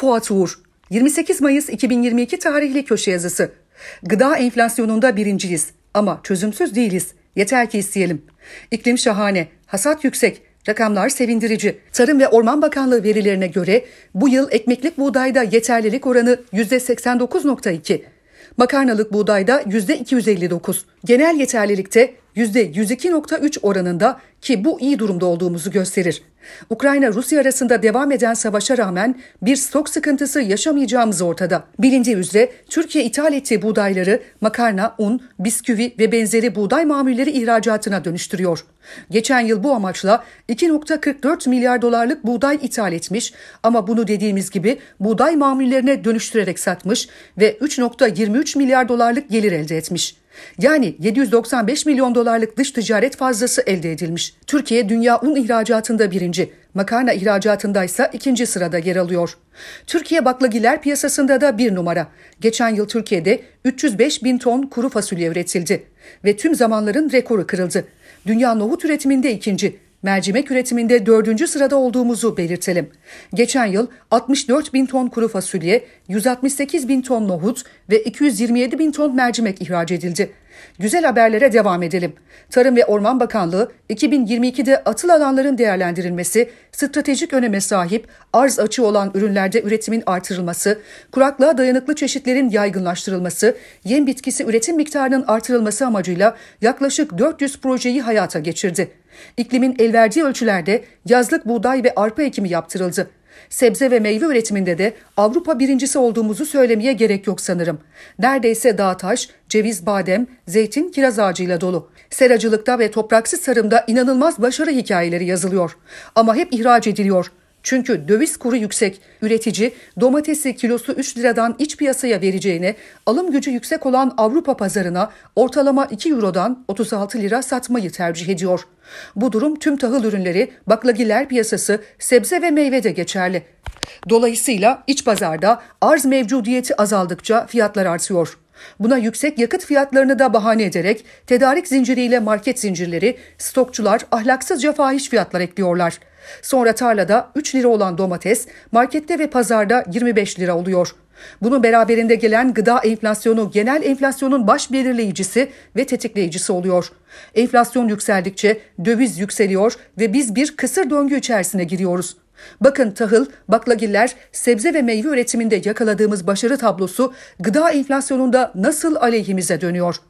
Fuat Uğur 28 Mayıs 2022 tarihli köşe yazısı. Gıda enflasyonunda birinciyiz ama çözümsüz değiliz. Yeter ki isteyelim. İklim şahane, hasat yüksek, rakamlar sevindirici. Tarım ve Orman Bakanlığı verilerine göre bu yıl ekmeklik buğdayda yeterlilik oranı %89.2. Makarnalık buğdayda %259. Genel yeterlilikte %102.3 oranında ki bu iyi durumda olduğumuzu gösterir. Ukrayna-Rusya arasında devam eden savaşa rağmen bir stok sıkıntısı yaşamayacağımız ortada. Bilindiği üzere Türkiye ithal ettiği buğdayları makarna, un, bisküvi ve benzeri buğday mamulleri ihracatına dönüştürüyor. Geçen yıl bu amaçla 2.44 milyar dolarlık buğday ithal etmiş ama bunu dediğimiz gibi buğday mamullerine dönüştürerek satmış ve 3.23 milyar dolarlık gelir elde etmiş. Yani 795 milyon dolarlık dış ticaret fazlası elde edilmiş. Türkiye dünya un ihracatında birinci, makarna ihracatında ise ikinci sırada yer alıyor. Türkiye baklagiller piyasasında da bir numara. Geçen yıl Türkiye'de 305 bin ton kuru fasulye üretildi ve tüm zamanların rekoru kırıldı. Dünya nohut üretiminde ikinci, mercimek üretiminde dördüncü sırada olduğumuzu belirtelim. Geçen yıl 64 bin ton kuru fasulye, 168 bin ton nohut, ve 227 bin ton mercimek ihraç edildi. Güzel haberlere devam edelim. Tarım ve Orman Bakanlığı 2022'de atıl alanların değerlendirilmesi, stratejik öneme sahip arz açığı olan ürünlerde üretimin artırılması, kuraklığa dayanıklı çeşitlerin yaygınlaştırılması, yem bitkisi üretim miktarının artırılması amacıyla yaklaşık 400 projeyi hayata geçirdi. İklimin elverdiği ölçülerde yazlık buğday ve arpa ekimi yaptırıldı. Sebze ve meyve üretiminde de Avrupa birincisi olduğumuzu söylemeye gerek yok sanırım. Neredeyse dağ taş, ceviz, badem, zeytin, kiraz ağacıyla dolu. Seracılıkta ve topraksız tarımda inanılmaz başarı hikayeleri yazılıyor. Ama hep ihraç ediliyor. Çünkü döviz kuru yüksek. Üretici domatesi kilosu 3 liradan iç piyasaya vereceğine, alım gücü yüksek olan Avrupa pazarına ortalama 2 eurodan 36 lira satmayı tercih ediyor. Bu durum tüm tahıl ürünleri, baklagiller piyasası, sebze ve meyve de geçerli. Dolayısıyla iç pazarda arz mevcudiyeti azaldıkça fiyatlar artıyor. Buna yüksek yakıt fiyatlarını da bahane ederek tedarik zinciriyle market zincirleri, stokçular ahlaksızca fahiş fiyatlar ekliyorlar. Sonra tarlada 3 lira olan domates markette ve pazarda 25 lira oluyor. Bunun beraberinde gelen gıda enflasyonu genel enflasyonun baş belirleyicisi ve tetikleyicisi oluyor. Enflasyon yükseldikçe döviz yükseliyor ve biz bir kısır döngü içerisine giriyoruz. Bakın tahıl, baklagiller, sebze ve meyve üretiminde yakaladığımız başarı tablosu gıda enflasyonunda nasıl aleyhimize dönüyor.''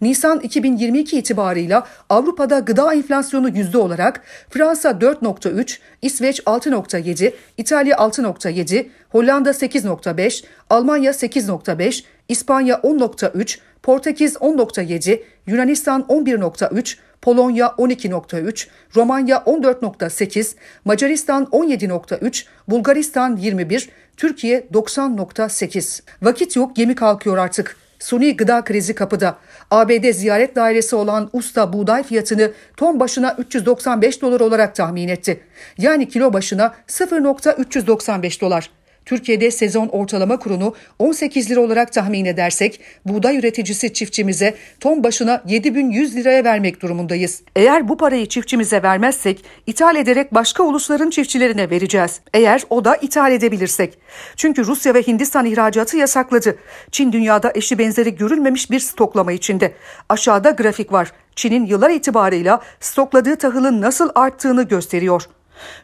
Nisan 2022 itibarıyla Avrupa'da gıda enflasyonu yüzde olarak Fransa 4.3, İsveç 6.7, İtalya 6.7, Hollanda 8.5, Almanya 8.5, İspanya 10.3, Portekiz 10.7, Yunanistan 11.3, Polonya 12.3, Romanya 14.8, Macaristan 17.3, Bulgaristan 21, Türkiye 90.8. Vakit yok gemi kalkıyor artık. Suni gıda krizi kapıda. ABD ziyaret dairesi olan Usta buğday fiyatını ton başına 395 dolar olarak tahmin etti. Yani kilo başına 0.395 dolar. Türkiye'de sezon ortalama kurunu 18 lira olarak tahmin edersek buğday üreticisi çiftçimize ton başına 7100 liraya vermek durumundayız. Eğer bu parayı çiftçimize vermezsek ithal ederek başka ulusların çiftçilerine vereceğiz. Eğer o da ithal edebilirsek. Çünkü Rusya ve Hindistan ihracatı yasakladı. Çin dünyada eşi benzeri görülmemiş bir stoklama içinde. Aşağıda grafik var. Çin'in yıllar itibarıyla stokladığı tahılın nasıl arttığını gösteriyor.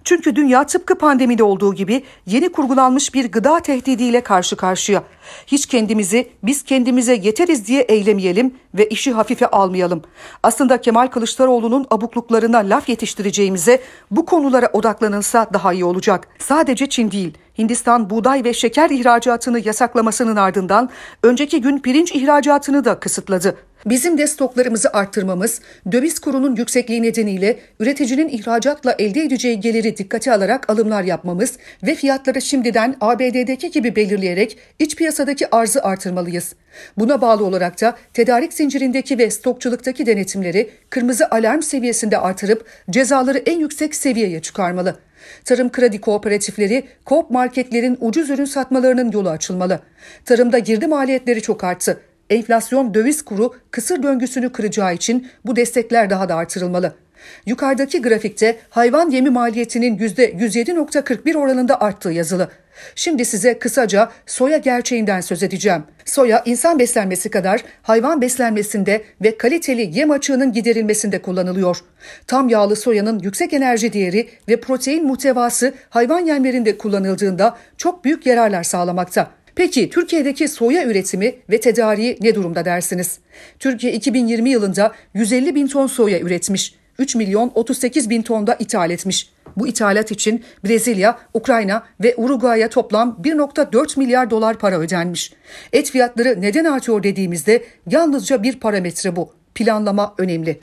Çünkü dünya tıpkı pandemide olduğu gibi yeni kurgulanmış bir gıda tehdidiyle karşı karşıya. Hiç kendimizi biz kendimize yeteriz diye eylemeyelim ve işi hafife almayalım. Aslında Kemal Kılıçdaroğlu'nun abukluklarına laf yetiştireceğimize bu konulara odaklanılsa daha iyi olacak. Sadece Çin değil, Hindistan buğday ve şeker ihracatını yasaklamasının ardından önceki gün pirinç ihracatını da kısıtladı. Bizim de stoklarımızı arttırmamız, döviz kurunun yüksekliği nedeniyle üreticinin ihracatla elde edeceği geliri dikkate alarak alımlar yapmamız ve fiyatları şimdiden ABD'deki gibi belirleyerek iç piyasadaki arzı artırmalıyız. Buna bağlı olarak da tedarik zincirindeki ve stokçuluktaki denetimleri kırmızı alarm seviyesinde artırıp cezaları en yüksek seviyeye çıkarmalı. Tarım kredi kooperatifleri, koop marketlerin ucuz ürün satmalarının yolu açılmalı. Tarımda girdi maliyetleri çok arttı enflasyon döviz kuru kısır döngüsünü kıracağı için bu destekler daha da artırılmalı. Yukarıdaki grafikte hayvan yemi maliyetinin %107.41 oranında arttığı yazılı. Şimdi size kısaca soya gerçeğinden söz edeceğim. Soya insan beslenmesi kadar hayvan beslenmesinde ve kaliteli yem açığının giderilmesinde kullanılıyor. Tam yağlı soyanın yüksek enerji değeri ve protein muhtevası hayvan yemlerinde kullanıldığında çok büyük yararlar sağlamakta. Peki Türkiye'deki soya üretimi ve tedariği ne durumda dersiniz? Türkiye 2020 yılında 150 bin ton soya üretmiş, 3 milyon 38 bin ton da ithal etmiş. Bu ithalat için Brezilya, Ukrayna ve Uruguay'a toplam 1.4 milyar dolar para ödenmiş. Et fiyatları neden artıyor dediğimizde yalnızca bir parametre bu. Planlama önemli.